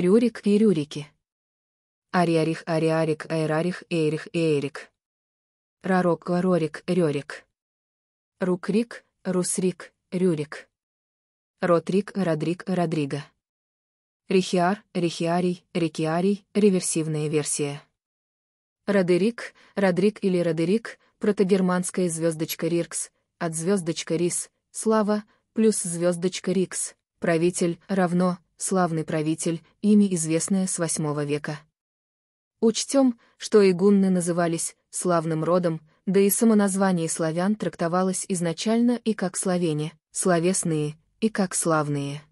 Рюрик и Рюрики. Ариарих, Ариарик, Айрарих, Эйрих, Эйрик. Рарок, Рорик, Рёрик. Рукрик, Русрик, Рюрик. Ротрик, Родрик, Родриго. Рихиар, Рихиарий, Рикиарий, реверсивная версия. Родерик, Родрик или Родерик, протогерманская звездочка Риркс, от звездочка Рис, слава, плюс звездочка Рикс, правитель, равно, славный правитель, имя известное с VIII века. Учтем, что и гунны назывались «славным родом», да и само название славян трактовалось изначально и как словене, словесные, и как славные.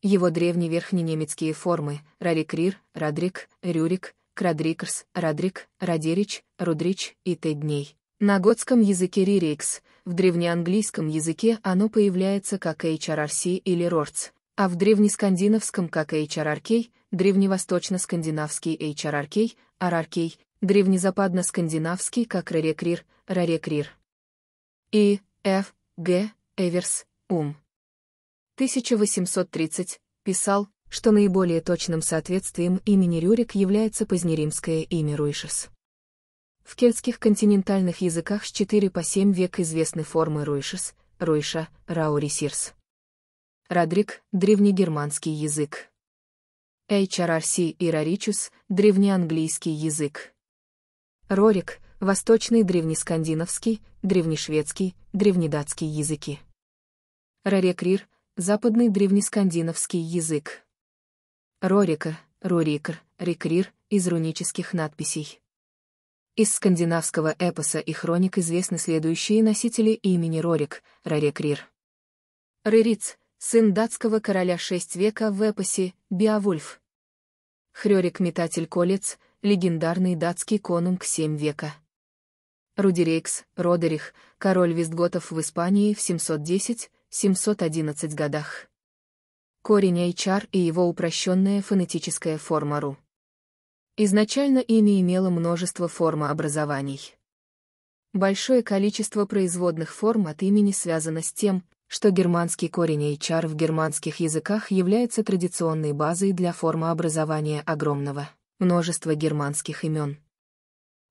Его древние верхненемецкие формы — Рарикрир, Радрик, Рюрик, Крадрикрас, Радрик, Радерич, Рудрич и Тедней. На готском языке Ририкс, в древнеанглийском языке оно появляется как HRRC или Рорц. А в древнескандинавском, как HRRK, древневосточно-скандинавский HRRK, RRK, древнезападно-скандинавский, как Ререкрир, Рарекрир. И. Ф. Г. Эверс, Ум. 1830, писал, что наиболее точным соответствием имени Рюрик является позднеримское имя Руишес. В кельтских континентальных языках с 4 по 7 век известны формы Руишес, Руиша, Раурисирс. Радрик – древнегерманский язык. HRRC и Раричус – древнеанглийский язык. Рорик – восточный древнескандинавский, древнешведский, древнедатский языки. Рарекрир – западный древнескандинавский язык. Рорика, Рурикр, Рекрир – из рунических надписей. Из скандинавского эпоса и хроник известны следующие носители имени Рорик, Рарекрир. Рериц, сын датского короля шесть века в эпосе «Биовульф». Хрёрик-метатель колец, легендарный датский конунг семь века. Рудерейкс, Родерих, король вестготов в Испании в 710-711 годах. Корень Айчар и его упрощенная фонетическая форма Ру. Изначально имя имело множество формообразований. Большое количество производных форм от имени связано с тем, что германский корень HR в германских языках является традиционной базой для формы образования огромного множества германских имен.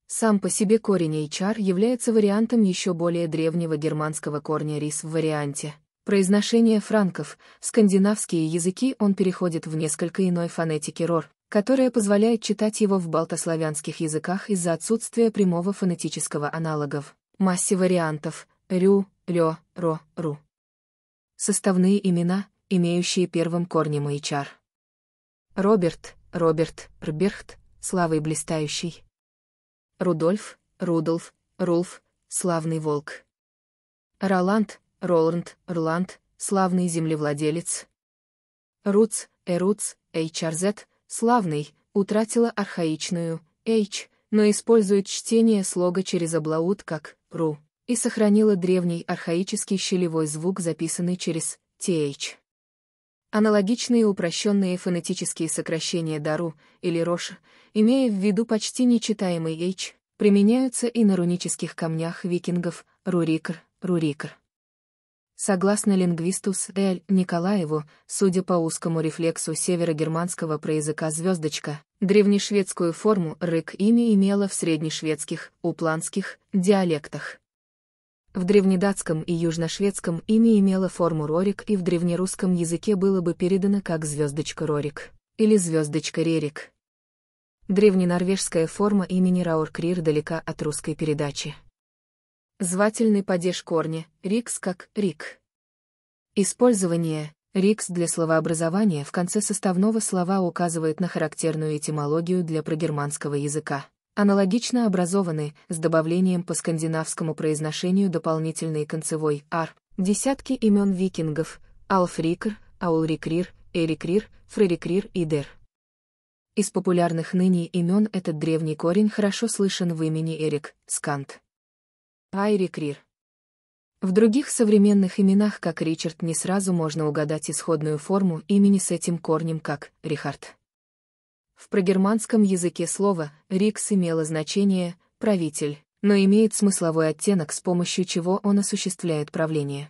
Сам по себе корень HR является вариантом еще более древнего германского корня рис в варианте. Произношение франков, скандинавские языки он переходит в несколько иной фонетики рор, которая позволяет читать его в балтославянских языках из-за отсутствия прямого фонетического аналогов. Массе вариантов – рю, лё, ро, ру. Составные имена, имеющие первым корнем HR. Роберт, Роберт, Рберхт, славый блистающий. Рудольф, Рудольф, Рулф, славный волк. Роланд, Роланд, Рланд, славный землевладелец. Руц, Эруц, HRZ, славный, утратила архаичную, H, но использует чтение слога через облаут как «ру» и сохранила древний архаический щелевой звук, записанный через TH. Аналогичные упрощенные фонетические сокращения дару или рош, имея в виду почти нечитаемый H, применяются и на рунических камнях викингов рурикр, рурикр. Согласно лингвисту С. Эль Николаеву, судя по узкому рефлексу северогерманского проязыка «звездочка», древнешведскую форму «рык» имя имело в среднешведских, упланских диалектах. В древнедатском и южношведском имя имело форму Рорик и в древнерусском языке было бы передано как звездочка Рорик или звездочка Рерик. Древненорвежская форма имени Рауркрир далека от русской передачи. Звательный падеж корня «рикс» как «рик». Использование «рикс» для словообразования в конце составного слова указывает на характерную этимологию для прогерманского языка аналогично образованы, с добавлением по скандинавскому произношению дополнительной концевой «ар», десятки имен викингов, Алфрикр, Аулрикрир, Эрикрир, Фрерикрир и Дер. Из популярных ныне имен этот древний корень хорошо слышен в имени Эрик, Скант. Айрикрир. В других современных именах, как Ричард, не сразу можно угадать исходную форму имени с этим корнем, как Рихард. В прогерманском языке слово «рикс» имело значение «правитель», но имеет смысловой оттенок, с помощью чего он осуществляет правление.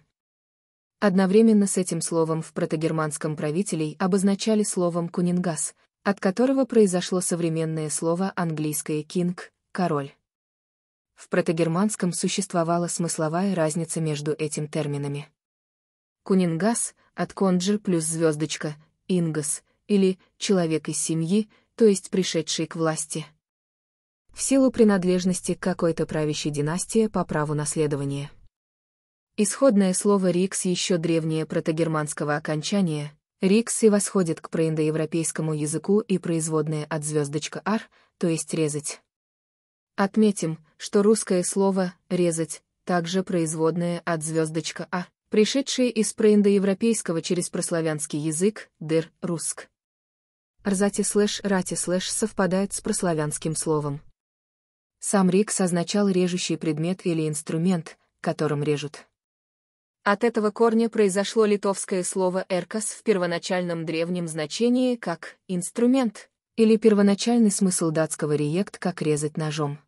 Одновременно с этим словом в протогерманском правителей обозначали словом «кунингас», от которого произошло современное слово английское «кинг» — «король». В протогерманском существовала смысловая разница между этими терминами. Кунингас, от конджи плюс звездочка, ингас, или «человек из семьи», то есть пришедший к власти. В силу принадлежности к какой-то правящей династии по праву наследования. Исходное слово «рикс» еще древнее протогерманского окончания, «рикс» и восходит к проиндоевропейскому языку и производное от звездочка «ар», то есть «резать». Отметим, что русское слово «резать» также производное от звездочка «а», пришедшее из проиндоевропейского через прославянский язык «дыр» — «руск» рзати слэш рати слэш совпадает с прославянским словом. Сам рикс означал режущий предмет или инструмент, которым режут. От этого корня произошло литовское слово «эркас» в первоначальном древнем значении как «инструмент» или первоначальный смысл датского «реект» как «резать ножом».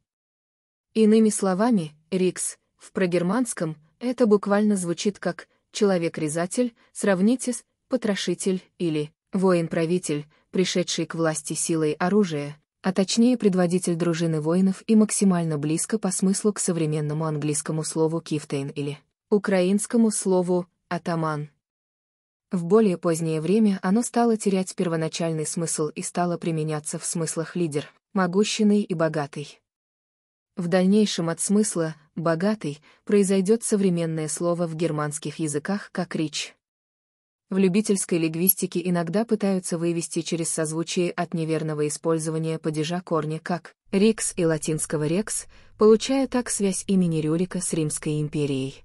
Иными словами, «рикс» в прогерманском это буквально звучит как «человек-резатель», сравните с «потрошитель» или «воин-правитель», пришедший к власти силой оружия, а точнее предводитель дружины воинов и максимально близко по смыслу к современному английскому слову «кифтейн» или украинскому слову «атаман». В более позднее время оно стало терять первоначальный смысл и стало применяться в смыслах «лидер», «могущеный» и «богатый». В дальнейшем от смысла «богатый» произойдет современное слово в германских языках как «рич», в любительской лингвистике иногда пытаются вывести через созвучие от неверного использования падежа корни как «рикс» и латинского «рекс», получая так связь имени Рюрика с Римской империей.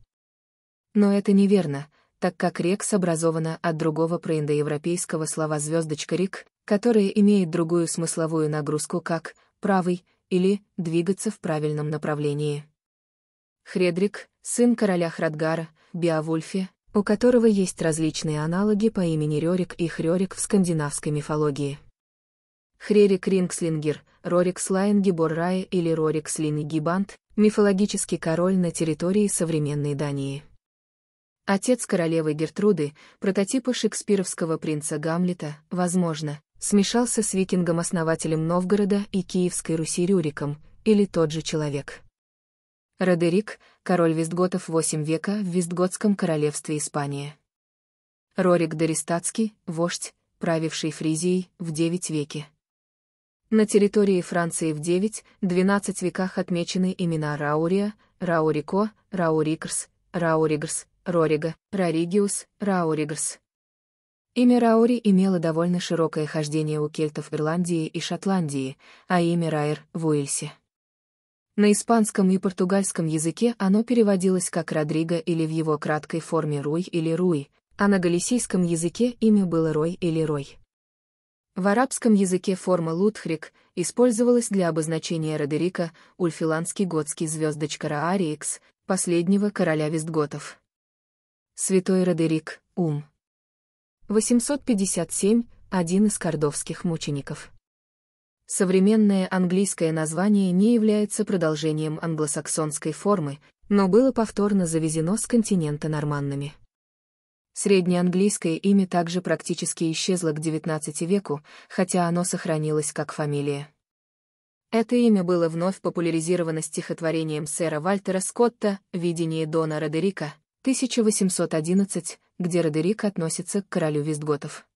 Но это неверно, так как «рекс» образована от другого проиндоевропейского слова «звездочка рик», которое имеет другую смысловую нагрузку как «правый» или «двигаться в правильном направлении». Хредрик, сын короля Храдгара, Биовульфе, у которого есть различные аналоги по имени Рерик и Хрерик в скандинавской мифологии. Хрерик Рингслингер, Рорик Слайн Гиборрае или Рорик Слин мифологический король на территории современной Дании. Отец королевы Гертруды, прототипа шекспировского принца Гамлета, возможно, смешался с викингом-основателем Новгорода и Киевской Руси Рюриком, или тот же человек. Родерик, король Вестготов VIII века в Вестготском королевстве Испания. Рорик Дористацкий, вождь, правивший Фризией в IX веке. На территории Франции в IX-XII веках отмечены имена Раурия, Раурико, Раурикрс, Рауригрс, Рорига, Роригиус, Рауригрс. Имя Раури имело довольно широкое хождение у кельтов Ирландии и Шотландии, а имя Раир в Уэльсе. На испанском и португальском языке оно переводилось как «Родриго» или в его краткой форме «Руй» или «Руй», а на галисийском языке имя было «Рой» или «Рой». В арабском языке форма «Лутхрик» использовалась для обозначения Родерика, ульфиланский готский звездочка Раарикс, последнего короля вестготов. Святой Родерик, Ум. 857, один из кордовских мучеников. Современное английское название не является продолжением англосаксонской формы, но было повторно завезено с континента норманными. Среднеанглийское имя также практически исчезло к XIX веку, хотя оно сохранилось как фамилия. Это имя было вновь популяризировано стихотворением сэра Вальтера Скотта «Видение Дона Родерика» 1811, где Родерик относится к королю Вестготов.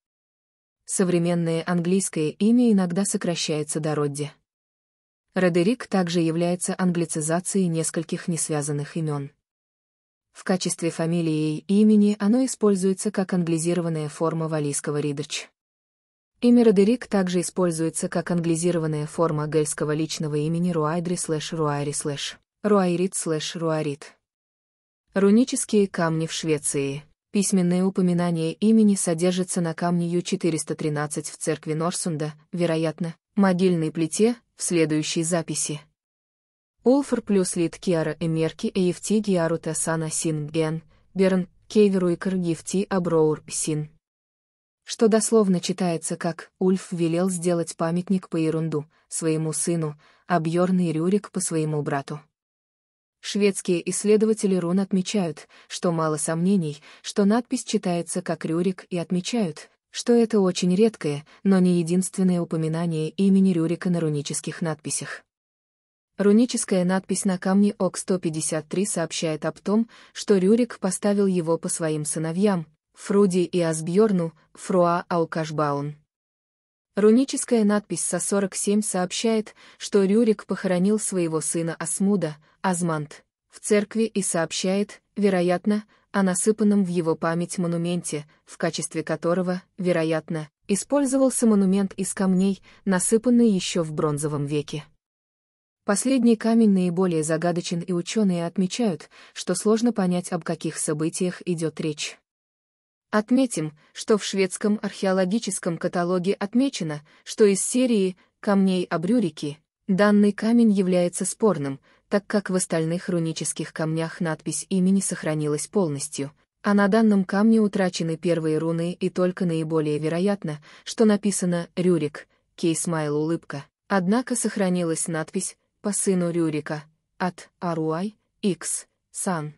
Современное английское имя иногда сокращается до Родди. Родерик также является англицизацией нескольких несвязанных имен. В качестве фамилии и имени оно используется как англизированная форма валийского Ридерч. Имя Родерик также используется как англизированная форма гельского личного имени Руайдри слэш Руайри слэш Руайрит слэш Руайрит. Рунические камни в Швеции. Письменное упоминание имени содержится на камне Ю-413 в церкви Норсунда, вероятно, могильной плите, в следующей записи. Олфор плюс лит Киара и Мерки Эйфти Гиару Тасана Син Ген, Берн, Кейверу и Каргифти Аброур Син. Что дословно читается как «Ульф велел сделать памятник по ерунду, своему сыну, а Бьерн и Рюрик по своему брату». Шведские исследователи рун отмечают, что мало сомнений, что надпись читается как Рюрик и отмечают, что это очень редкое, но не единственное упоминание имени Рюрика на рунических надписях. Руническая надпись на камне ОК-153 сообщает об том, что Рюрик поставил его по своим сыновьям, Фруди и Асбьорну, Фруа Аукашбаун. Руническая надпись Со-47 сообщает, что Рюрик похоронил своего сына Асмуда, Азмант, в церкви и сообщает, вероятно, о насыпанном в его память монументе, в качестве которого, вероятно, использовался монумент из камней, насыпанный еще в бронзовом веке. Последний камень наиболее загадочен и ученые отмечают, что сложно понять, об каких событиях идет речь. Отметим, что в шведском археологическом каталоге отмечено, что из серии «Камней Абрюрики» данный камень является спорным, так как в остальных рунических камнях надпись имени сохранилась полностью, а на данном камне утрачены первые руны и только наиболее вероятно, что написано «Рюрик», кейсмайл улыбка. Однако сохранилась надпись «По сыну Рюрика» от Аруай, Икс Сан.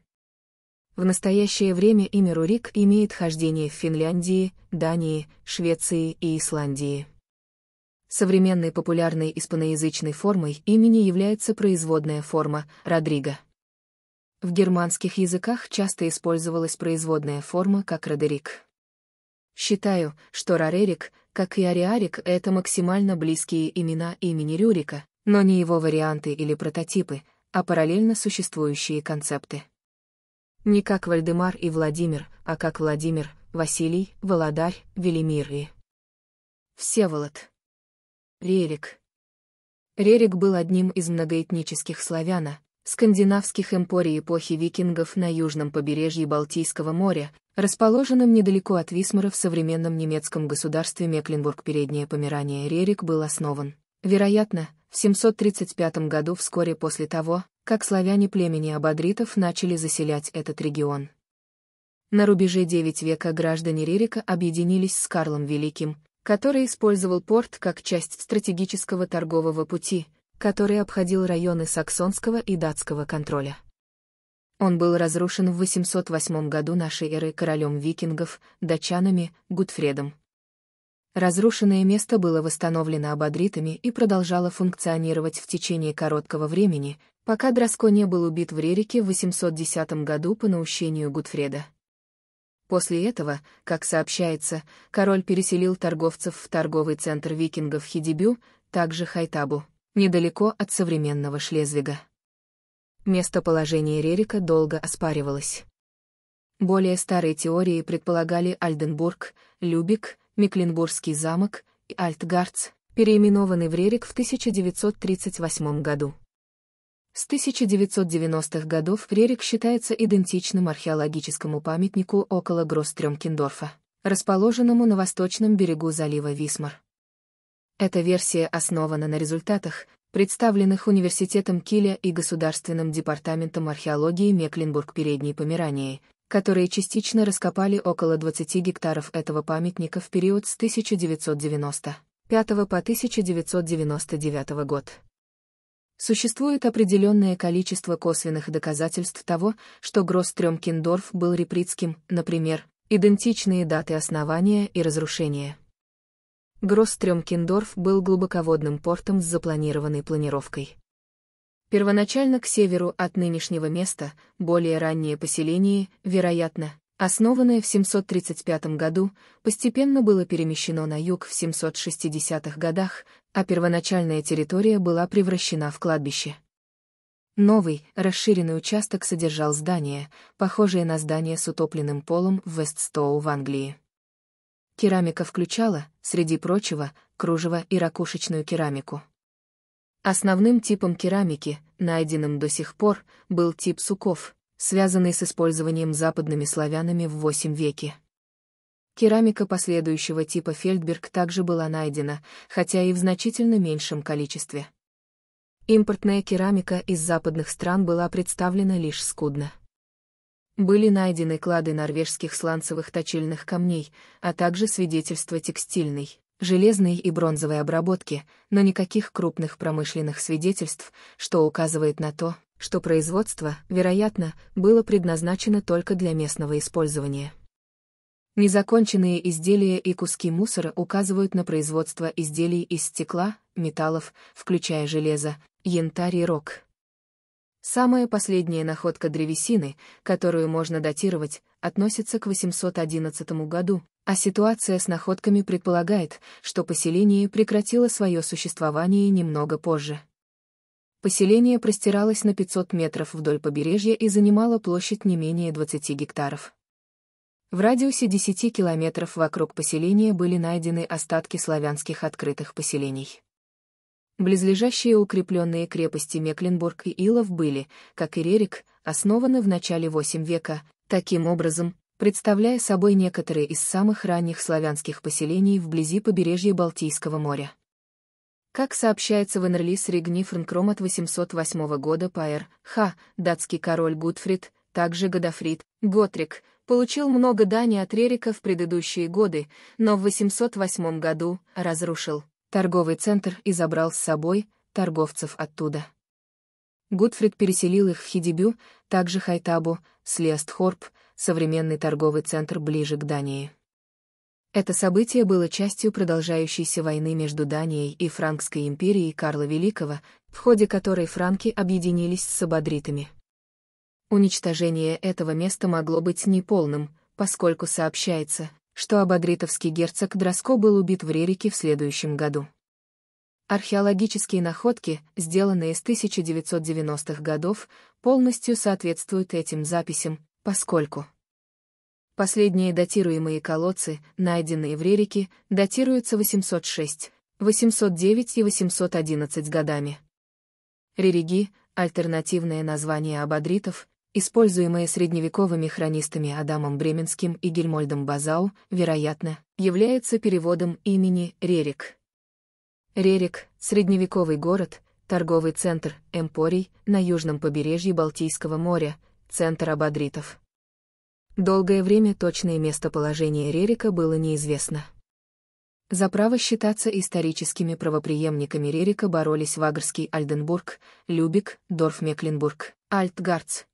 В настоящее время имя Рурик имеет хождение в Финляндии, Дании, Швеции и Исландии. Современной популярной испаноязычной формой имени является производная форма «Родриго». В германских языках часто использовалась производная форма как «Родерик». Считаю, что Рарерик, как и Ариарик, это максимально близкие имена имени Рюрика, но не его варианты или прототипы, а параллельно существующие концепты. Не как Вальдемар и Владимир, а как Владимир, Василий, Володарь, Велимир и... Всеволод. Рерик. Рерик был одним из многоэтнических славяна, скандинавских эмпорий эпохи викингов на южном побережье Балтийского моря, расположенном недалеко от Висмара в современном немецком государстве Мекленбург-Переднее Померание. Рерик был основан, вероятно, в 735 году вскоре после того, как славяне племени абадритов начали заселять этот регион. На рубеже IX века граждане Рерика объединились с Карлом Великим, который использовал порт как часть стратегического торгового пути, который обходил районы саксонского и датского контроля. Он был разрушен в 808 году нашей эры королем викингов, датчанами, Гудфредом. Разрушенное место было восстановлено абадритами и продолжало функционировать в течение короткого времени, пока Драско не был убит в Рерике в 810 году по наущению Гутфреда. После этого, как сообщается, король переселил торговцев в торговый центр викингов Хидибю, также Хайтабу, недалеко от современного Шлезвига. Местоположение Рерика долго оспаривалось. Более старые теории предполагали Альденбург, Любик, Мекленбургский замок и Альтгарц, переименованный в Рерик в 1938 году. С 1990-х годов Рерик считается идентичным археологическому памятнику около Грострёмкендорфа, расположенному на восточном берегу залива Висмар. Эта версия основана на результатах, представленных Университетом Киля и Государственным департаментом археологии Мекленбург-Передней Померании, которые частично раскопали около 20 гектаров этого памятника в период с 1995 по 1999 год. Существует определенное количество косвенных доказательств того, что Гросс-Тремкендорф был реприцким, например, идентичные даты основания и разрушения. Гросс-Тремкендорф был глубоководным портом с запланированной планировкой. Первоначально к северу от нынешнего места, более раннее поселение, вероятно, основанное в 735 году, постепенно было перемещено на юг в 760-х годах, а первоначальная территория была превращена в кладбище. Новый, расширенный участок содержал здание, похожее на здание с утопленным полом в Вестстоу в Англии. Керамика включала, среди прочего, кружево и ракушечную керамику. Основным типом керамики, найденным до сих пор, был тип суков, связанный с использованием западными славянами в VIII веке. Керамика последующего типа Фельдберг также была найдена, хотя и в значительно меньшем количестве. Импортная керамика из западных стран была представлена лишь скудно. Были найдены клады норвежских сланцевых точильных камней, а также свидетельства текстильной, железной и бронзовой обработки, но никаких крупных промышленных свидетельств, что указывает на то, что производство, вероятно, было предназначено только для местного использования. Незаконченные изделия и куски мусора указывают на производство изделий из стекла, металлов, включая железо, янтарь и рог. Самая последняя находка древесины, которую можно датировать, относится к 811 году, а ситуация с находками предполагает, что поселение прекратило свое существование немного позже. Поселение простиралось на 500 метров вдоль побережья и занимало площадь не менее 20 гектаров. В радиусе 10 километров вокруг поселения были найдены остатки славянских открытых поселений. Близлежащие укрепленные крепости Мекленбург и Илов были, как и Рерик, основаны в начале VIII века, таким образом, представляя собой некоторые из самых ранних славянских поселений вблизи побережья Балтийского моря. Как сообщается в Энерлис Ригнифренкром от 808 года по Р. Х. датский король Гудфрид, также Годофрид, Готрик, получил много дани от Рерика в предыдущие годы, но в 808 году разрушил торговый центр и забрал с собой торговцев оттуда. Гудфрид переселил их в Хидибю, также Хайтабу, Слиастхорп, современный торговый центр ближе к Дании. Это событие было частью продолжающейся войны между Данией и Франкской империей Карла Великого, в ходе которой франки объединились с сабадритами. Уничтожение этого места могло быть неполным, поскольку сообщается, что абагритовский герцог Дроско был убит в Рерике в следующем году. Археологические находки, сделанные с 1990-х годов, полностью соответствуют этим записям, поскольку последние датируемые колодцы, найденные в Рерике, датируются 806, 809 и 811 годами. Рериги — альтернативное название абадритов, используемое средневековыми хронистами Адамом Бременским и Гельмольдом Базау, вероятно, является переводом имени Рерик. Рерик — средневековый город, торговый центр, эмпорий, на южном побережье Балтийского моря, центр абадритов. Долгое время точное местоположение Рерика было неизвестно. За право считаться историческими правоприемниками Рерика боролись Вагрский Альденбург, Любик, Дорф-Мекленбург, Альтгарц,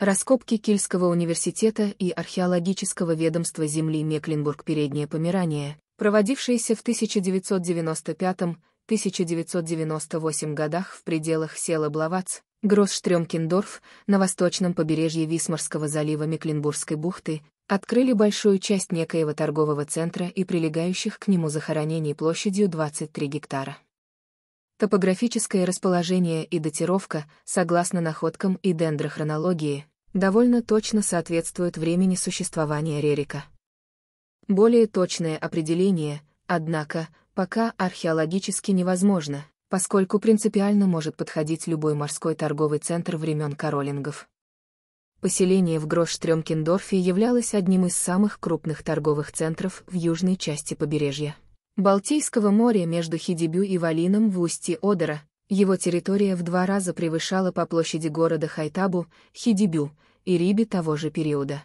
Раскопки Кильского университета и археологического ведомства земли Мекленбург-Переднее Померание, проводившиеся в 1995-1998 годах в пределах села Блавац, Гроссштремкендорф, на восточном побережье Висмарского залива Мекленбургской бухты, открыли большую часть некоего торгового центра и прилегающих к нему захоронений площадью 23 гектара. Топографическое расположение и датировка, согласно находкам и дендрохронологии, довольно точно соответствуют времени существования Рерика. Более точное определение, однако, пока археологически невозможно, поскольку принципиально может подходить любой морской торговый центр времен королингов. Поселение в Грош-Трёмкендорфе являлось одним из самых крупных торговых центров в южной части побережья. Балтийского моря между Хидибю и Валином в устье Одера, его территория в два раза превышала по площади города Хайтабу, Хидибю и Риби того же периода.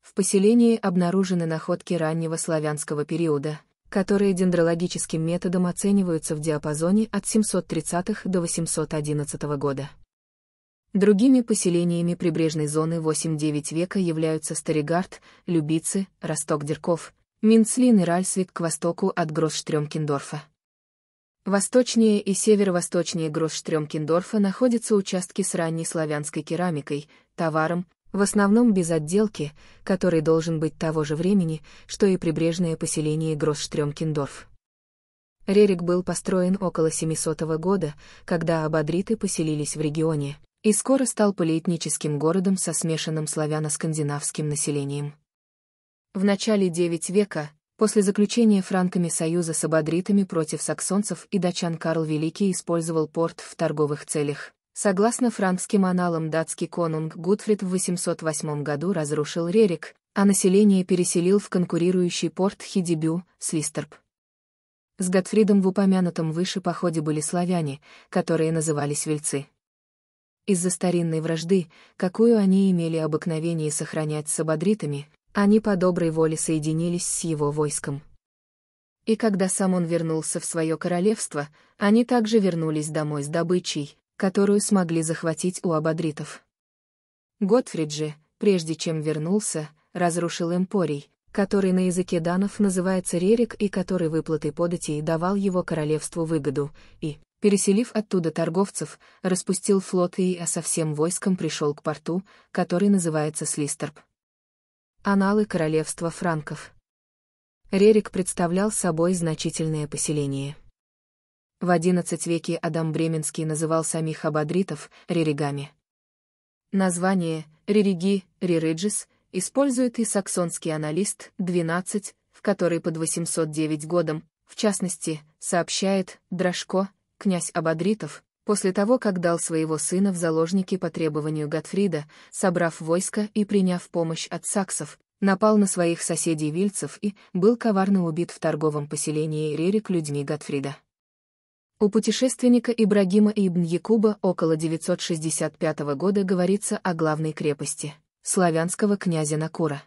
В поселении обнаружены находки раннего славянского периода, которые дендрологическим методом оцениваются в диапазоне от 730 х до 811 года. Другими поселениями прибрежной зоны 8-9 века являются Старигард, Любицы, Росток-Дерков, Минцлин и Ральсвик к востоку от Гросстрёмкендорфа. Восточнее и северо-восточнее Гросстрёмкендорфа находятся участки с ранней славянской керамикой, товаром, в основном без отделки, который должен быть того же времени, что и прибрежное поселение Гросстрёмкендорф. Рерик был построен около 700 года, когда абадриты поселились в регионе, и скоро стал полиэтническим городом со смешанным славяно-скандинавским населением. В начале IX века, после заключения франками союза с абадритами против саксонцев и датчан Карл Великий использовал порт в торговых целях. Согласно франкским аналам, датский конунг Гутфрид в 808 году разрушил Рерик, а население переселил в конкурирующий порт Хидибю, Свистерп. С Готфридом в упомянутом выше походе были славяне, которые назывались вельцы. Из-за старинной вражды, какую они имели обыкновение сохранять с абадритами, они по доброй воле соединились с его войском. И когда сам он вернулся в свое королевство, они также вернулись домой с добычей, которую смогли захватить у абадритов. Готфрид же, прежде чем вернулся, разрушил Эмпорий, который на языке данов называется Рерик и который выплатой податей давал его королевству выгоду, и, переселив оттуда торговцев, распустил флот и а со всем войском пришел к порту, который называется Слистерп. Аналы королевства франков. Рерик представлял собой значительное поселение. В XI веке Адам Бременский называл самих абадритов реригами. Название «рериги», рериджис использует и саксонский аналист 12, в который под 809 годом, в частности, сообщает Дрожко, князь Абадритов, после того, как дал своего сына в заложники по требованию Готфрида, собрав войско и приняв помощь от саксов, напал на своих соседей вильцев и был коварно убит в торговом поселении Рерик людьми Готфрида. У путешественника Ибрагима Ибн Якуба около 965 года говорится о главной крепости – славянского князя Накура.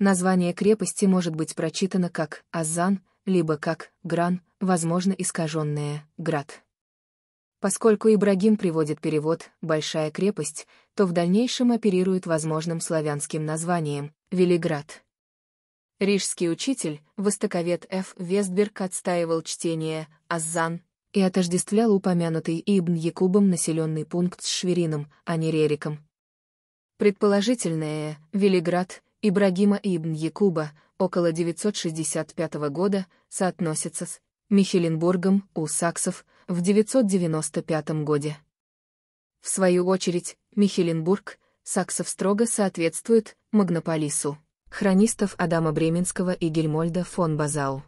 Название крепости может быть прочитано как «Азан», либо как «Гран», возможно искаженное «Град». Поскольку Ибрагим приводит перевод «большая крепость», то в дальнейшем оперирует возможным славянским названием «Велиград». Рижский учитель, востоковед Ф. Вестберг отстаивал чтение «Аззан» и отождествлял упомянутый Ибн Якубом населенный пункт с Шверином, а не Рериком. Предположительное «Велиград» Ибрагима Ибн Якуба около 965 года соотносится с Михеленбургом у саксов, в 995 году. В свою очередь, Михеленбург, Саксов строго соответствует Магнополису, хронистов Адама Бременского и Гельмольда фон Базау.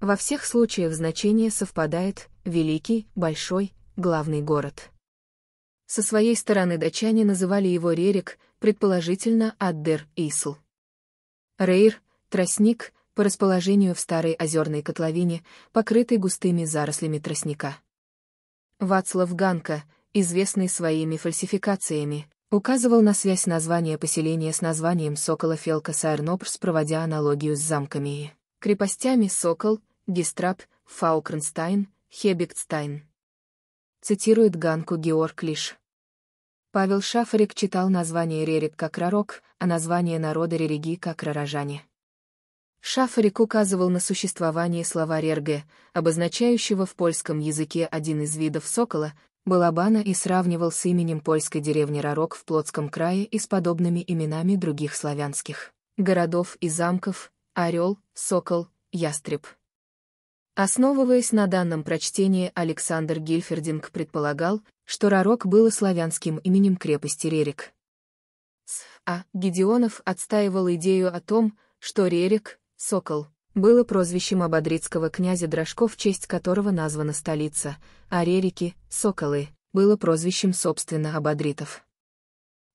Во всех случаях значение совпадает «великий», «большой», «главный город». Со своей стороны датчане называли его Рерик, предположительно Аддер-Исл. Рейр, тростник, по расположению в старой озерной котловине, покрытой густыми зарослями тростника. Вацлав Ганка, известный своими фальсификациями, указывал на связь названия поселения с названием Сокола Фелка Сайрнопрс, проводя аналогию с замками и крепостями Сокол, Гестрап, Фаукренстайн, Хебектстайн. Цитирует Ганку Георг Лиш. Павел Шафарик читал название Рерик как Рарок, а название народа Рериги как Рарожане. Шафарик указывал на существование словаря РГ, обозначающего в польском языке один из видов сокола, балабана и сравнивал с именем польской деревни Ророк в Плотском крае и с подобными именами других славянских городов и замков «Орел», «Сокол», «Ястреб». Основываясь на данном прочтении, Александр Гильфердинг предполагал, что Ророк было славянским именем крепости Рерик. С. А. Гедеонов отстаивал идею о том, что Рерик Сокол было прозвищем ободрицкого князя Дрожко, в честь которого названа столица, а рерики, соколы, было прозвищем собственно абадритов.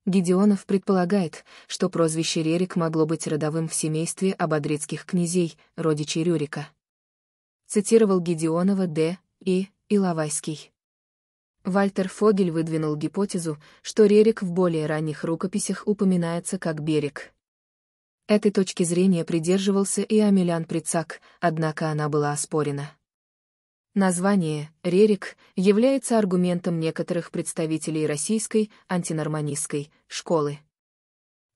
Гедеонов предполагает, что прозвище Рерик могло быть родовым в семействе ободрицких князей, родичей Рюрика. Цитировал Гедеонова Д. и Иловайский. Вальтер Фогель выдвинул гипотезу, что Рерик в более ранних рукописях упоминается как берег. Этой точки зрения придерживался и Амелиан Прицак, однако она была оспорена. Название «Рерик» является аргументом некоторых представителей российской антинорманистской школы.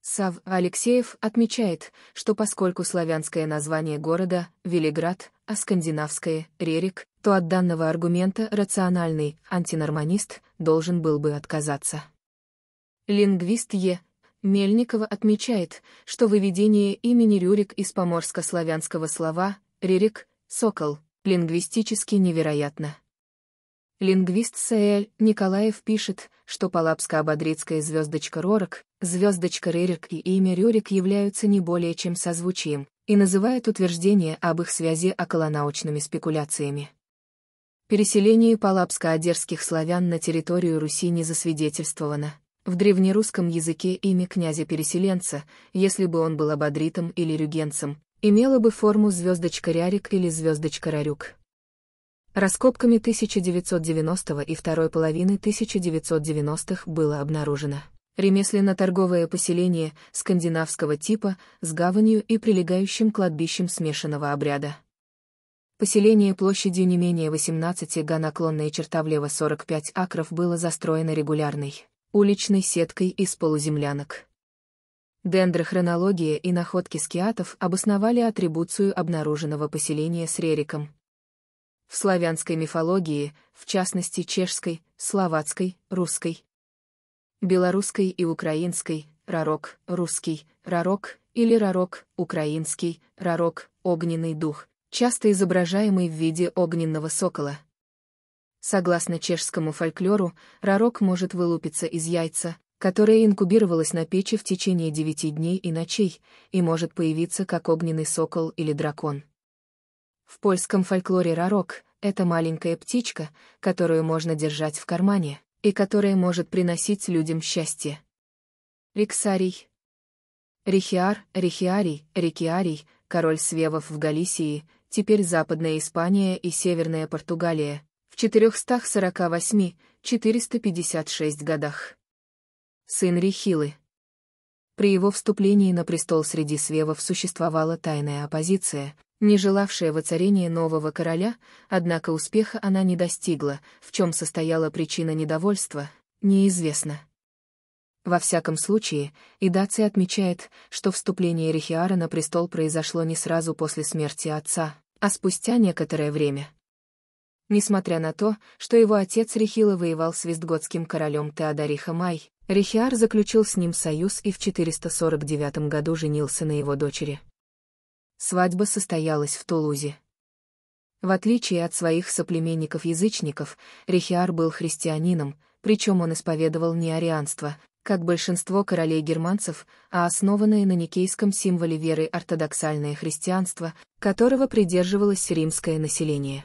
Сав Алексеев отмечает, что поскольку славянское название города – Велиград, а скандинавское – Рерик, то от данного аргумента рациональный антинорманист должен был бы отказаться. Лингвист Е. Мельникова отмечает, что выведение имени Рюрик из поморско-славянского слова «рерик», «сокол» лингвистически невероятно. Лингвист С.Л. Николаев пишет, что Палапско-Ободрицкая звездочка Ророк, звездочка Рерик и имя Рюрик являются не более чем созвучием, и называет утверждение об их связи околонаучными спекуляциями. Переселение палапско-одерских славян на территорию Руси не засвидетельствовано. В древнерусском языке имя князя-переселенца, если бы он был ободритом или рюгенцем, имело бы форму звездочка Рярик или звездочка Рарюк. Раскопками 1990 и второй половины 1990-х было обнаружено ремесленно-торговое поселение скандинавского типа с гаванью и прилегающим кладбищем смешанного обряда. Поселение площадью не менее 18 га наклонная черта влево 45 акров было застроено регулярной уличной сеткой из полуземлянок. Дендрохронология и находки скиатов обосновали атрибуцию обнаруженного поселения с рериком. В славянской мифологии, в частности чешской, словацкой, русской, белорусской и украинской, рарок, русский, рарок или рарок, украинский, рарок, огненный дух, часто изображаемый в виде огненного сокола, Согласно чешскому фольклору, рарок может вылупиться из яйца, которое инкубировалось на печи в течение девяти дней и ночей, и может появиться как огненный сокол или дракон. В польском фольклоре рарок — это маленькая птичка, которую можно держать в кармане, и которая может приносить людям счастье. Риксарий. Рихиар, Рихиарий, Рикиарий, король свевов в Галисии, теперь Западная Испания и Северная Португалия, 448-456 годах. Сын Рихилы. При его вступлении на престол среди свевов существовала тайная оппозиция, не желавшая воцарения нового короля, однако успеха она не достигла, в чем состояла причина недовольства, неизвестно. Во всяком случае, Идаци отмечает, что вступление Рихиара на престол произошло не сразу после смерти отца, а спустя некоторое время. Несмотря на то, что его отец Рихила воевал с вестготским королем Теодориха Май, Рихиар заключил с ним союз и в 449 году женился на его дочери. Свадьба состоялась в Тулузе. В отличие от своих соплеменников-язычников, Рихиар был христианином, причем он исповедовал не арианство, как большинство королей германцев, а основанное на никейском символе веры ортодоксальное христианство, которого придерживалось римское население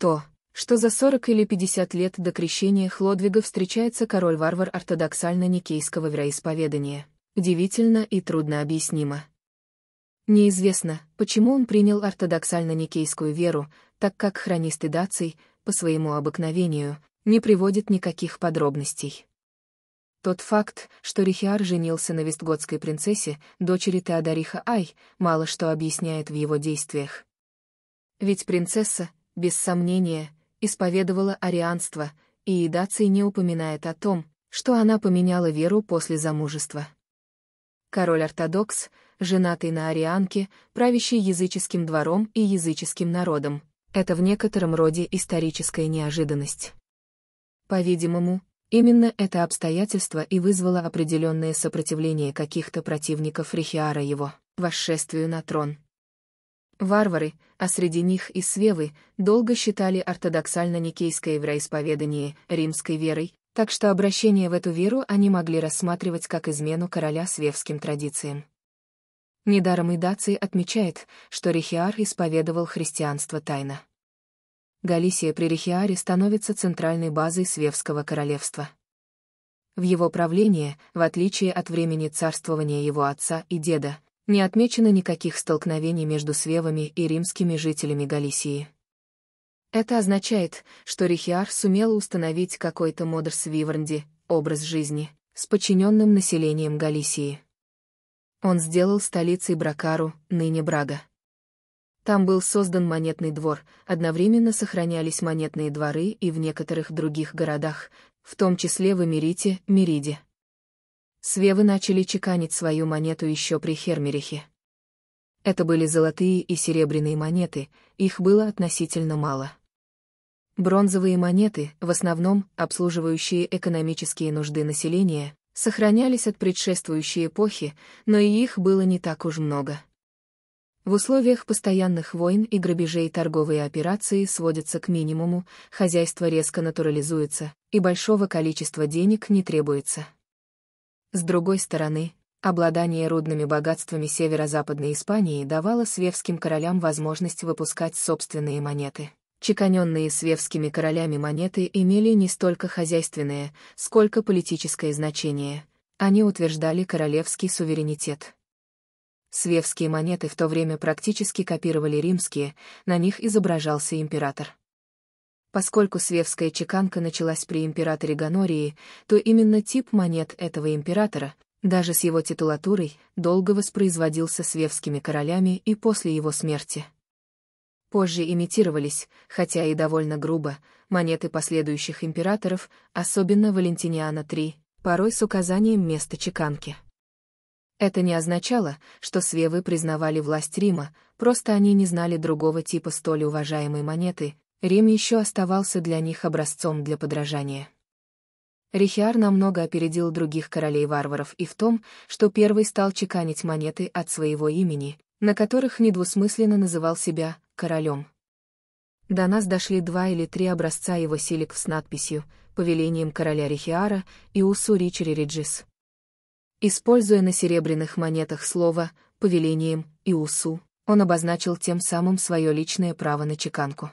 то, что за 40 или 50 лет до крещения Хлодвига встречается король-варвар ортодоксально-никейского вероисповедания, удивительно и трудно объяснимо. Неизвестно, почему он принял ортодоксально-никейскую веру, так как хронисты Даций, по своему обыкновению, не приводят никаких подробностей. Тот факт, что Рихиар женился на вестготской принцессе, дочери Теодориха Ай, мало что объясняет в его действиях. Ведь принцесса, без сомнения, исповедовала арианство, и Идаций не упоминает о том, что она поменяла веру после замужества. Король-ортодокс, женатый на арианке, правящий языческим двором и языческим народом, это в некотором роде историческая неожиданность. По-видимому, именно это обстоятельство и вызвало определенное сопротивление каких-то противников Рихиара его, восшествию на трон. Варвары, а среди них и свевы, долго считали ортодоксально-никейское евроисповедание римской верой, так что обращение в эту веру они могли рассматривать как измену короля свевским традициям. Недаром и Даций отмечает, что Рихиар исповедовал христианство тайно. Галисия при Рихиаре становится центральной базой Свевского королевства. В его правление, в отличие от времени царствования его отца и деда, не отмечено никаких столкновений между свевами и римскими жителями Галисии. Это означает, что Рихиар сумел установить какой-то модер Свивернди, образ жизни, с подчиненным населением Галисии. Он сделал столицей Бракару, ныне Брага. Там был создан монетный двор, одновременно сохранялись монетные дворы и в некоторых других городах, в том числе в Эмирите, Мериде. Свевы начали чеканить свою монету еще при Хермерихе. Это были золотые и серебряные монеты, их было относительно мало. Бронзовые монеты, в основном обслуживающие экономические нужды населения, сохранялись от предшествующей эпохи, но и их было не так уж много. В условиях постоянных войн и грабежей торговые операции сводятся к минимуму, хозяйство резко натурализуется, и большого количества денег не требуется. С другой стороны, обладание рудными богатствами северо-западной Испании давало свевским королям возможность выпускать собственные монеты. Чеканенные свевскими королями монеты имели не столько хозяйственное, сколько политическое значение. Они утверждали королевский суверенитет. Свевские монеты в то время практически копировали римские, на них изображался император. Поскольку свевская чеканка началась при императоре Гонории, то именно тип монет этого императора, даже с его титулатурой, долго воспроизводился свевскими королями и после его смерти. Позже имитировались, хотя и довольно грубо, монеты последующих императоров, особенно Валентиниана III, порой с указанием места чеканки. Это не означало, что свевы признавали власть Рима, просто они не знали другого типа столь уважаемой монеты, Рим еще оставался для них образцом для подражания. Рихиар намного опередил других королей-варваров и в том, что первый стал чеканить монеты от своего имени, на которых недвусмысленно называл себя «королем». До нас дошли два или три образца его силик с надписью «Повелением короля Рихиара» и «Усу Ричери Реджис». Используя на серебряных монетах слово «повелением» и «усу», он обозначил тем самым свое личное право на чеканку.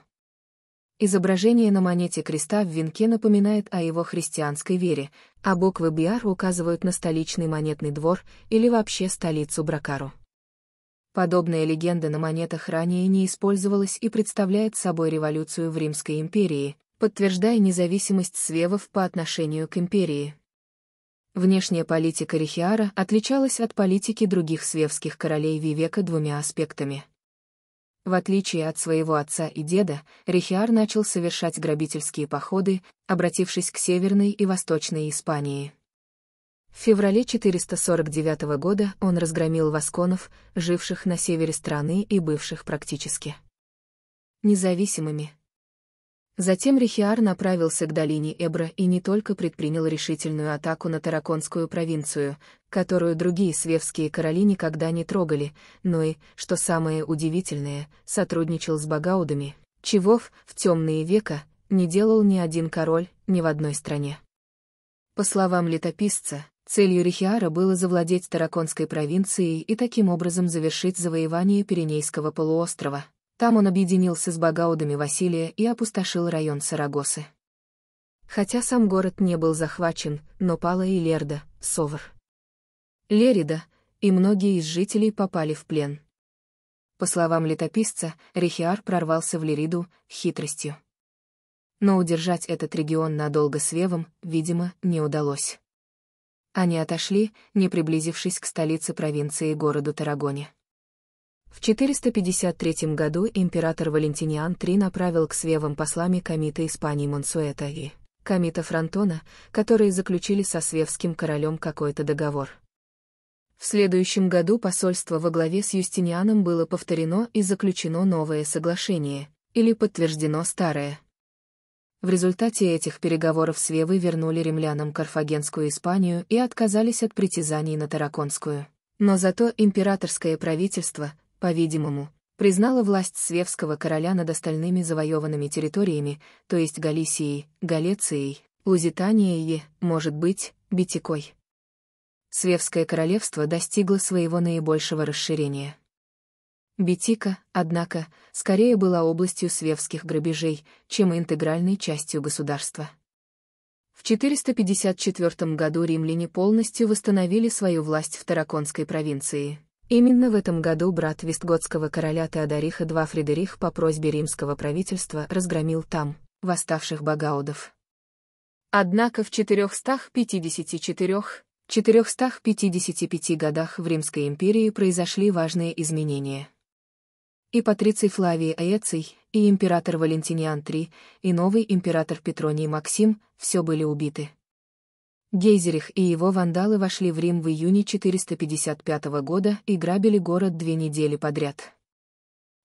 Изображение на монете креста в венке напоминает о его христианской вере, а буквы Биар указывают на столичный монетный двор или вообще столицу Бракару. Подобная легенда на монетах ранее не использовалась и представляет собой революцию в Римской империи, подтверждая независимость свевов по отношению к империи. Внешняя политика Рихиара отличалась от политики других свевских королей Вивека двумя аспектами. В отличие от своего отца и деда, Рихиар начал совершать грабительские походы, обратившись к Северной и Восточной Испании. В феврале 449 года он разгромил восконов, живших на севере страны и бывших практически независимыми. Затем Рихиар направился к долине Эбра и не только предпринял решительную атаку на Тараконскую провинцию, которую другие свевские короли никогда не трогали, но и, что самое удивительное, сотрудничал с багаудами, чего в темные века не делал ни один король ни в одной стране. По словам летописца, целью Рихиара было завладеть Тараконской провинцией и таким образом завершить завоевание Пиренейского полуострова. Там он объединился с багаудами Василия и опустошил район Сарагосы. Хотя сам город не был захвачен, но пала и Лерда, Совр. Лерида, и многие из жителей попали в плен. По словам летописца, Рихиар прорвался в Лериду хитростью. Но удержать этот регион надолго с Вевом, видимо, не удалось. Они отошли, не приблизившись к столице провинции городу Тарагоне. В 453 году император Валентиниан III направил к свевам послами комита Испании Монсуэта и комита Фронтона, которые заключили со свевским королем какой-то договор. В следующем году посольство во главе с Юстинианом было повторено и заключено новое соглашение, или подтверждено старое. В результате этих переговоров с вернули римлянам Карфагенскую Испанию и отказались от притязаний на Тараконскую. Но зато императорское правительство, по-видимому, признало власть Свевского короля над остальными завоеванными территориями, то есть Галисией, Галецией, Лузитанией и, может быть, Битикой. Свевское королевство достигло своего наибольшего расширения. Бетика, однако, скорее была областью свевских грабежей, чем интегральной частью государства. В 454 году римляне полностью восстановили свою власть в Тараконской провинции. Именно в этом году брат вестготского короля Теодориха II Фредерих по просьбе римского правительства разгромил там восставших багаудов. Однако в 454 455 годах в Римской империи произошли важные изменения. И Патриций Флавий Аэций, и император Валентиниан III, и новый император Петроний Максим все были убиты. Гейзерих и его вандалы вошли в Рим в июне 455 года и грабили город две недели подряд.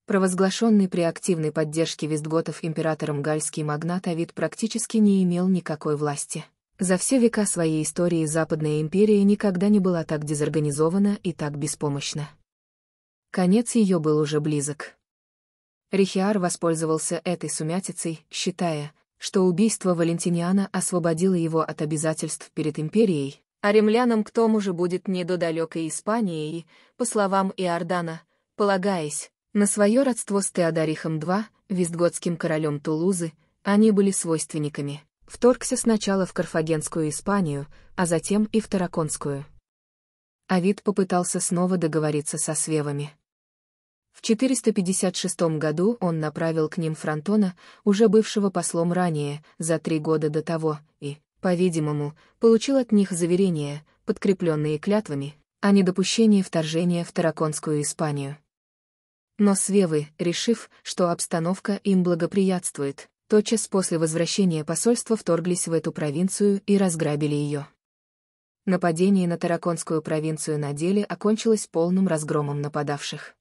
Провозглашенный при активной поддержке вестготов императором гальский магнат Авид практически не имел никакой власти. За все века своей истории Западная империя никогда не была так дезорганизована и так беспомощна. Конец ее был уже близок. Рихиар воспользовался этой сумятицей, считая, что убийство Валентиниана освободило его от обязательств перед империей, а римлянам к тому же будет не до далекой Испании и, по словам Иордана, полагаясь на свое родство с Теодорихом II, вестготским королем Тулузы, они были свойственниками вторгся сначала в Карфагенскую Испанию, а затем и в Тараконскую. Авид попытался снова договориться со свевами. В 456 году он направил к ним Фронтона, уже бывшего послом ранее, за три года до того, и, по-видимому, получил от них заверения, подкрепленные клятвами, о недопущении вторжения в Тараконскую Испанию. Но свевы, решив, что обстановка им благоприятствует, тотчас после возвращения посольства вторглись в эту провинцию и разграбили ее. Нападение на Тараконскую провинцию на деле окончилось полным разгромом нападавших.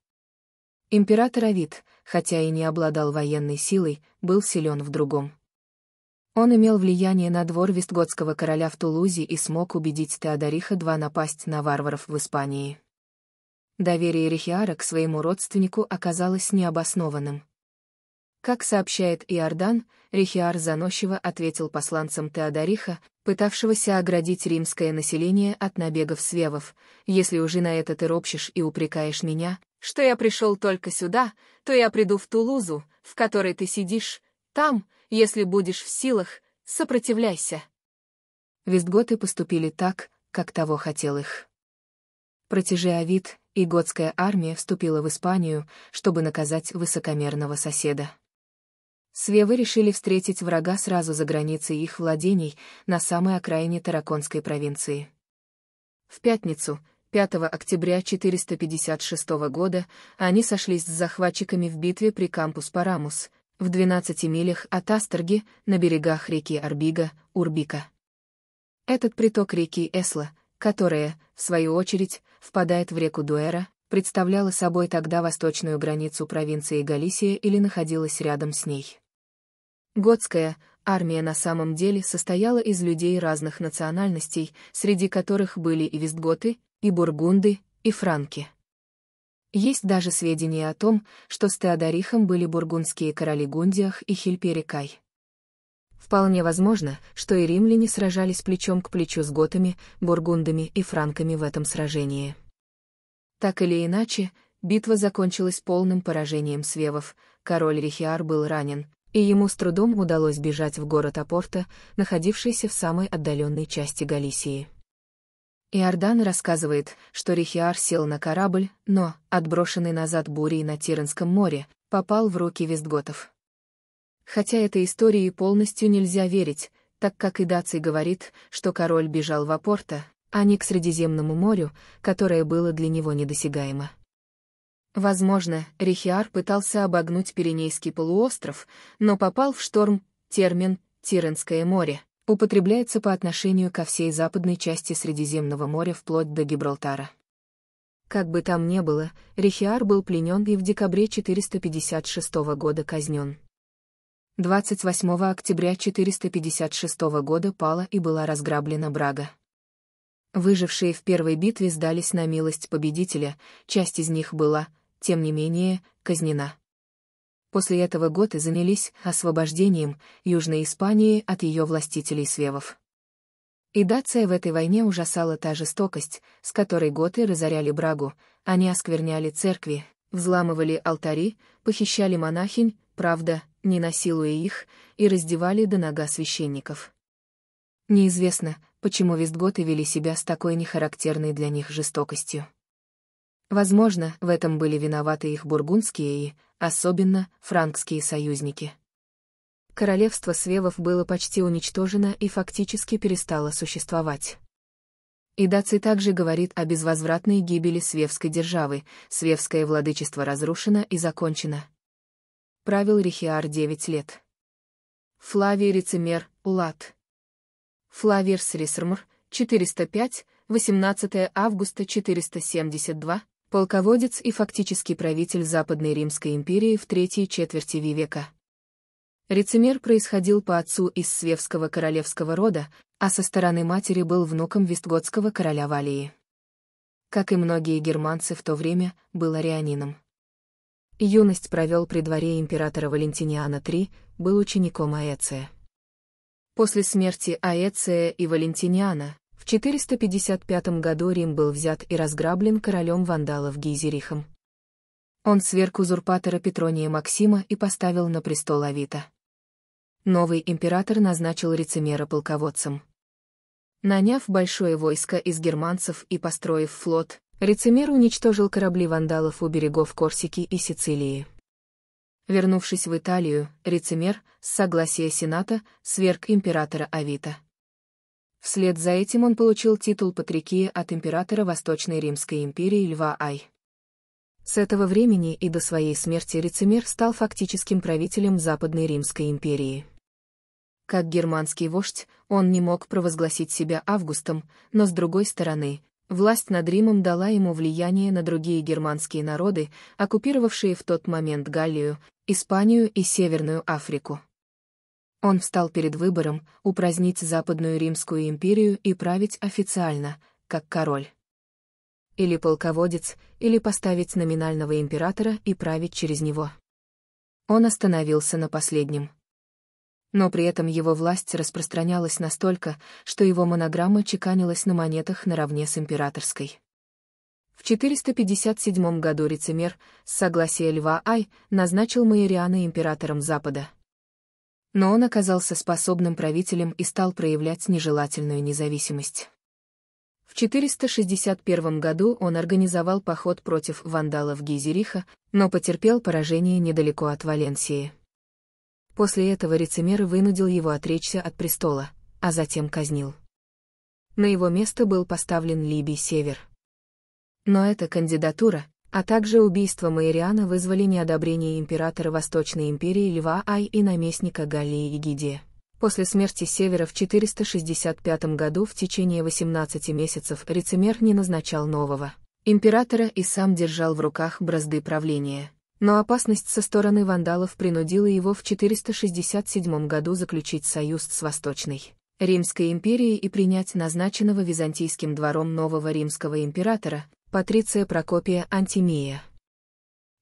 Император Авид, хотя и не обладал военной силой, был силен в другом. Он имел влияние на двор вестготского короля в Тулузе и смог убедить Теодориха II напасть на варваров в Испании. Доверие Рихиара к своему родственнику оказалось необоснованным. Как сообщает Иордан, Рихиар заносчиво ответил посланцам Теодориха, пытавшегося оградить римское население от набегов свевов, «Если уже на это ты ропщешь и упрекаешь меня, что я пришел только сюда, то я приду в Тулузу, в которой ты сидишь, там, если будешь в силах, сопротивляйся». Вестготы поступили так, как того хотел их. Протяжи Авид, и готская армия вступила в Испанию, чтобы наказать высокомерного соседа. Свевы решили встретить врага сразу за границей их владений, на самой окраине Тараконской провинции. В пятницу, 5 октября 456 года, они сошлись с захватчиками в битве при Кампус-Парамус, в 12 милях от Астерги, на берегах реки Арбига, Урбика. Этот приток реки Эсла, которая, в свою очередь, впадает в реку Дуэра, представляла собой тогда восточную границу провинции Галисия или находилась рядом с ней. Готская армия на самом деле состояла из людей разных национальностей, среди которых были и вестготы, и бургунды, и франки. Есть даже сведения о том, что с Теодорихом были бургундские короли Гундиах и Хильперикай. Вполне возможно, что и римляне сражались плечом к плечу с готами, бургундами и франками в этом сражении. Так или иначе, битва закончилась полным поражением свевов, король Рихиар был ранен, и ему с трудом удалось бежать в город Апорта, находившийся в самой отдаленной части Галисии. Иордан рассказывает, что Рихиар сел на корабль, но, отброшенный назад бурей на Тиренском море, попал в руки вестготов. Хотя этой истории полностью нельзя верить, так как и Даций говорит, что король бежал в Апорта, а не к Средиземному морю, которое было для него недосягаемо. Возможно, Рихиар пытался обогнуть Пиренейский полуостров, но попал в шторм, термин «Тиренское море» употребляется по отношению ко всей западной части Средиземного моря вплоть до Гибралтара. Как бы там ни было, Рихиар был пленен и в декабре 456 года казнен. 28 октября 456 года пала и была разграблена Брага. Выжившие в первой битве сдались на милость победителя, часть из них была, тем не менее, казнена. После этого готы занялись освобождением Южной Испании от ее властителей свевов. И Дация в этой войне ужасала та жестокость, с которой готы разоряли брагу, они оскверняли церкви, взламывали алтари, похищали монахинь, правда, не насилуя их, и раздевали до нога священников. Неизвестно, почему вестготы вели себя с такой нехарактерной для них жестокостью. Возможно, в этом были виноваты их бургундские и, особенно, франкские союзники. Королевство свевов было почти уничтожено и фактически перестало существовать. И Даций также говорит о безвозвратной гибели Свевской державы, Свевское владычество разрушено и закончено. Правил Рихиар 9 лет. Флавий Рецимер, Улад. Флавиерс Рисермор, 405, 18 августа 472, полководец и фактический правитель Западной Римской империи в третьей четверти века. Рецимер происходил по отцу из Свевского королевского рода, а со стороны матери был внуком вестготского короля Валии. Как и многие германцы в то время, был арианином. Юность провел при дворе императора Валентиниана III, был учеником Аэция. После смерти Аэция и Валентиниана, в 455 году Рим был взят и разграблен королем вандалов Гизерихом. Он сверг узурпатора Петрония Максима и поставил на престол Авита. Новый император назначил рецемера полководцем. Наняв большое войско из германцев и построив флот, рецемер уничтожил корабли вандалов у берегов Корсики и Сицилии. Вернувшись в Италию, Рецимер, с согласия Сената, сверг императора Авита. Вслед за этим он получил титул Патрикия от императора Восточной Римской империи Льва Ай. С этого времени и до своей смерти Рецимер стал фактическим правителем Западной Римской империи. Как германский вождь, он не мог провозгласить себя Августом, но с другой стороны, Власть над Римом дала ему влияние на другие германские народы, оккупировавшие в тот момент Галлию, Испанию и Северную Африку. Он встал перед выбором упразднить Западную Римскую империю и править официально, как король. Или полководец, или поставить номинального императора и править через него. Он остановился на последнем. Но при этом его власть распространялась настолько, что его монограмма чеканилась на монетах наравне с императорской. В 457 году Рецимер, с согласия Льва Ай, назначил Майориана императором Запада. Но он оказался способным правителем и стал проявлять нежелательную независимость. В 461 году он организовал поход против вандалов Гизериха, но потерпел поражение недалеко от Валенсии. После этого Рецимер вынудил его отречься от престола, а затем казнил. На его место был поставлен Либий Север. Но эта кандидатура, а также убийство Майриана вызвали неодобрение императора Восточной империи Льва Ай и наместника Галлии Егидия. После смерти Севера в 465 году в течение 18 месяцев Рецимер не назначал нового императора и сам держал в руках бразды правления. Но опасность со стороны вандалов принудила его в 467 году заключить союз с Восточной Римской империей и принять назначенного византийским двором нового римского императора, Патриция Прокопия Антимия.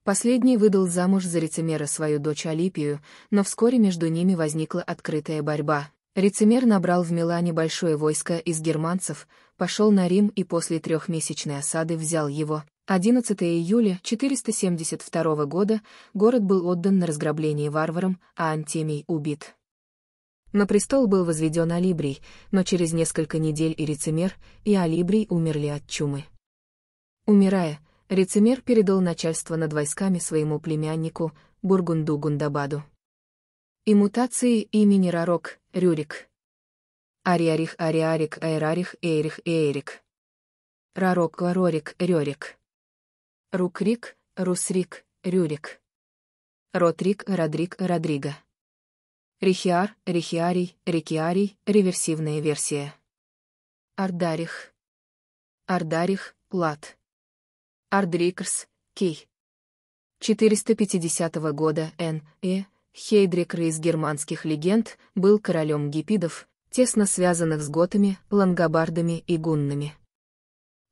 Последний выдал замуж за Рецимера свою дочь Алипию, но вскоре между ними возникла открытая борьба. Рецимер набрал в Милане большое войско из германцев, пошел на Рим и после трехмесячной осады взял его, 11 июля 472 года город был отдан на разграбление варварам, а Антемий убит. На престол был возведен Алибрий, но через несколько недель и Рецимер, и Алибрий умерли от чумы. Умирая, Рецимер передал начальство над войсками своему племяннику, Бургунду Гундабаду. И мутации имени Рарок, Рюрик. Ариарих, Ариарик, Айрарих, Эйрих, Эйрик. Рарок, Ларорик, Рюрик. Рукрик, Русрик, Рюрик. Ротрик, Родрик, Родриго. Рихиар, Рихиарий, Рикиарий, реверсивная версия. Ардарих. Ардарих, Лат. Ардрикрс, Кей. 450 года Н. Э. Хейдрикр из германских легенд был королем гипидов, тесно связанных с готами, лангобардами и гуннами.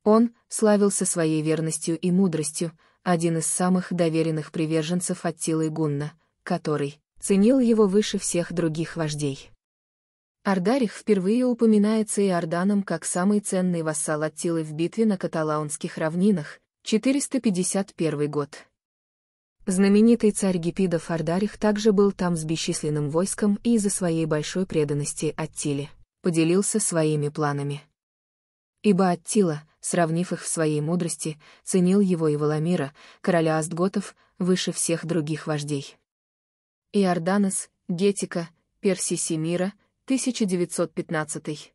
Он славился своей верностью и мудростью, один из самых доверенных приверженцев Аттилы Гунна, который ценил его выше всех других вождей. Ардарих впервые упоминается и Орданом как самый ценный вассал Аттилы в битве на каталаунских равнинах, 451 год. Знаменитый царь Гипидов Ардарих также был там с бесчисленным войском и из-за своей большой преданности Аттиле поделился своими планами. Ибо Аттила, сравнив их в своей мудрости, ценил его и Валамира, короля Астготов, выше всех других вождей. Иорданес, Гетика, Перси Семира, 1915.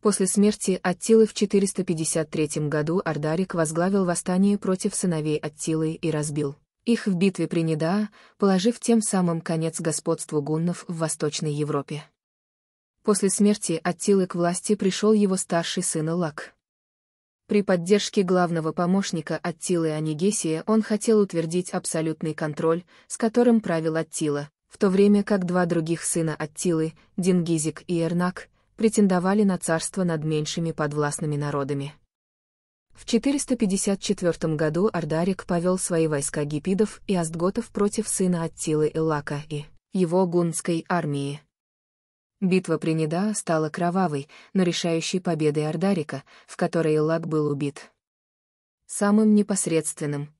После смерти Аттилы в 453 году Ардарик возглавил восстание против сыновей Аттилы и разбил их в битве при Недаа, положив тем самым конец господству гуннов в Восточной Европе. После смерти Аттилы к власти пришел его старший сын Лак. При поддержке главного помощника Аттилы Анигесия он хотел утвердить абсолютный контроль, с которым правил Аттила, в то время как два других сына Аттилы, Дингизик и Эрнак, претендовали на царство над меньшими подвластными народами. В 454 году Ардарик повел свои войска гипидов и астготов против сына Аттилы Элака и его гунской армии. Битва при Неда стала кровавой, но решающей победой Ардарика, в которой Лак был убит. Самым непосредственным.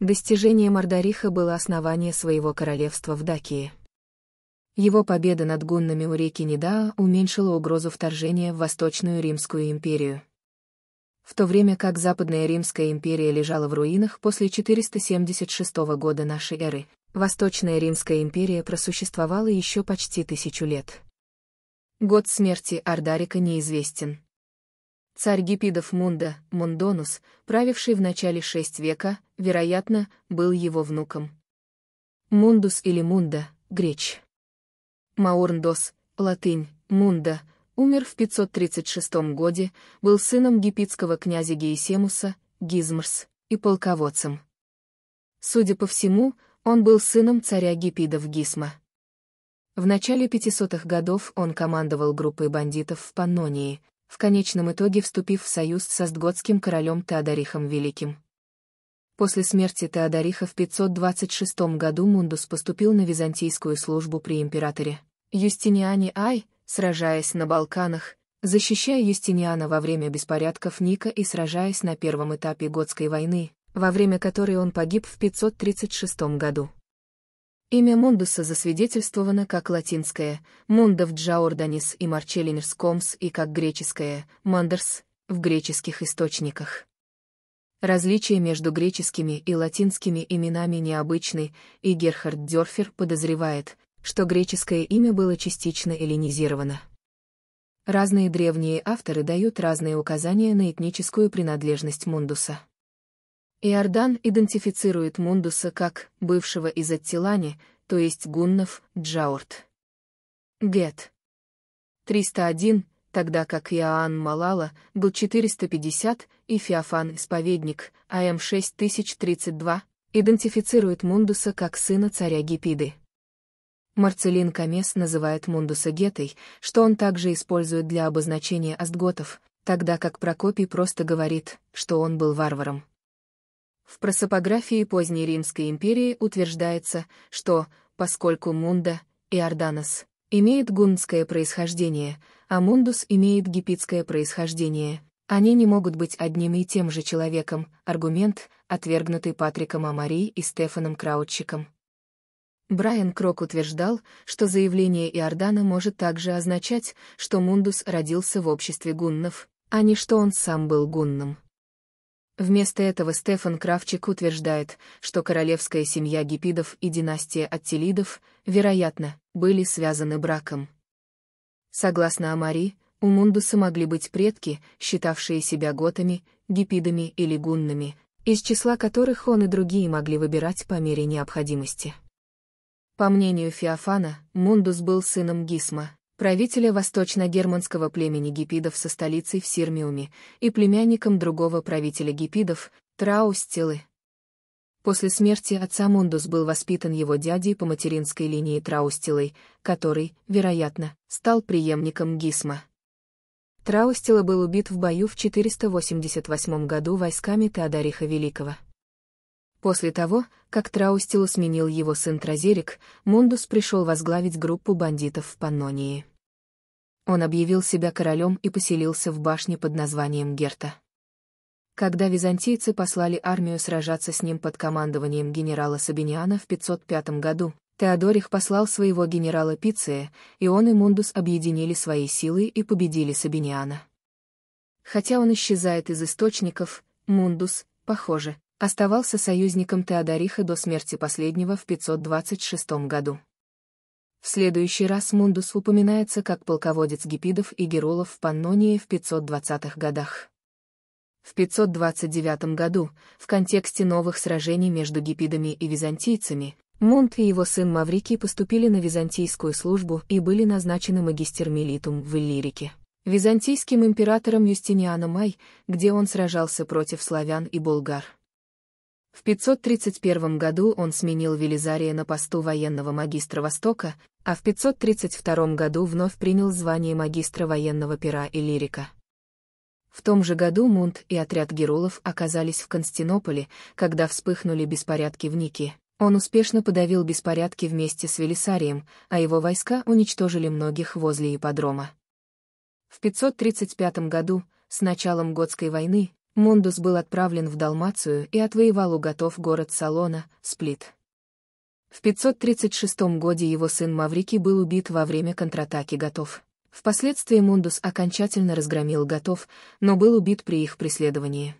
Достижением Ардариха было основание своего королевства в Дакии. Его победа над гуннами у реки Недаа уменьшила угрозу вторжения в Восточную Римскую империю. В то время как Западная Римская империя лежала в руинах после 476 года нашей эры, Восточная Римская империя просуществовала еще почти тысячу лет. Год смерти Ардарика неизвестен. Царь Гипидов Мунда, Мундонус, правивший в начале VI века, вероятно, был его внуком. Мундус или Мунда, греч. Маурндос, латынь, Мунда, умер в 536 году, был сыном гипитского князя Гейсемуса, Гизмрс, и полководцем. Судя по всему, он был сыном царя гипидов Гисма. В начале 500-х годов он командовал группой бандитов в Паннонии, в конечном итоге вступив в союз со стготским королем Теодорихом Великим. После смерти Теодориха в 526 году Мундус поступил на византийскую службу при императоре. Юстиниане Ай, сражаясь на Балканах, защищая Юстиниана во время беспорядков Ника и сражаясь на первом этапе Готской войны, во время которой он погиб в 536 году. Имя Мундуса засвидетельствовано как латинское «Мондов Джаорданис» и «Марчелинерс Комс» и как греческое «Мандерс» в греческих источниках. Различия между греческими и латинскими именами необычны, и Герхард Дёрфер подозревает, что греческое имя было частично эллинизировано. Разные древние авторы дают разные указания на этническую принадлежность Мундуса. Иордан идентифицирует Мундуса как «бывшего из Аттилани», то есть гуннов, Джаурт. Гет. 301, тогда как Иоанн Малала был 450 и Феофан Исповедник, АМ 6032, идентифицирует Мундуса как сына царя Гипиды. Марцелин Камес называет Мундуса Гетой, что он также использует для обозначения астготов, тогда как Прокопий просто говорит, что он был варваром. В просопографии поздней Римской империи утверждается, что, поскольку Мунда, и Иорданос, имеют гуннское происхождение, а Мундус имеет гипитское происхождение, они не могут быть одним и тем же человеком, аргумент, отвергнутый Патриком Амари и Стефаном Краутчиком. Брайан Крок утверждал, что заявление Иордана может также означать, что Мундус родился в обществе гуннов, а не что он сам был гунном. Вместо этого Стефан Кравчик утверждает, что королевская семья гипидов и династия Аттилидов, вероятно, были связаны браком. Согласно Амари, у Мундуса могли быть предки, считавшие себя готами, гипидами или гуннами, из числа которых он и другие могли выбирать по мере необходимости. По мнению Феофана, Мундус был сыном Гисма, правителя восточно-германского племени гипидов со столицей в Сирмиуме и племянником другого правителя гипидов, Траустилы. После смерти отца Мундус был воспитан его дядей по материнской линии Траустилой, который, вероятно, стал преемником Гисма. Траустила был убит в бою в 488 году войсками Теодориха Великого. После того, как Траустилу сменил его сын Тразерик, Мундус пришел возглавить группу бандитов в Паннонии. Он объявил себя королем и поселился в башне под названием Герта. Когда византийцы послали армию сражаться с ним под командованием генерала Сабиниана в 505 году, Теодорих послал своего генерала Пиция, и он и Мундус объединили свои силы и победили Сабиниана. Хотя он исчезает из источников, Мундус, похоже, оставался союзником Теодориха до смерти последнего в 526 году. В следующий раз Мундус упоминается как полководец гипидов и Геролов в Паннонии в 520-х годах. В 529 году, в контексте новых сражений между гипидами и византийцами, Мунт и его сын Маврикий поступили на византийскую службу и были назначены магистермилитум в Иллирике. Византийским императором Юстинианом Май, где он сражался против славян и болгар. В 531 году он сменил Велизария на посту военного магистра Востока, а в 532 году вновь принял звание магистра военного пера и лирика. В том же году Мунт и отряд герулов оказались в Константинополе, когда вспыхнули беспорядки в Нике. Он успешно подавил беспорядки вместе с Велисарием, а его войска уничтожили многих возле ипподрома. В 535 году, с началом Готской войны, Мундус был отправлен в Далмацию и отвоевал у готов город Салона, Сплит. В 536 году его сын Маврикий был убит во время контратаки готов. Впоследствии Мундус окончательно разгромил готов, но был убит при их преследовании.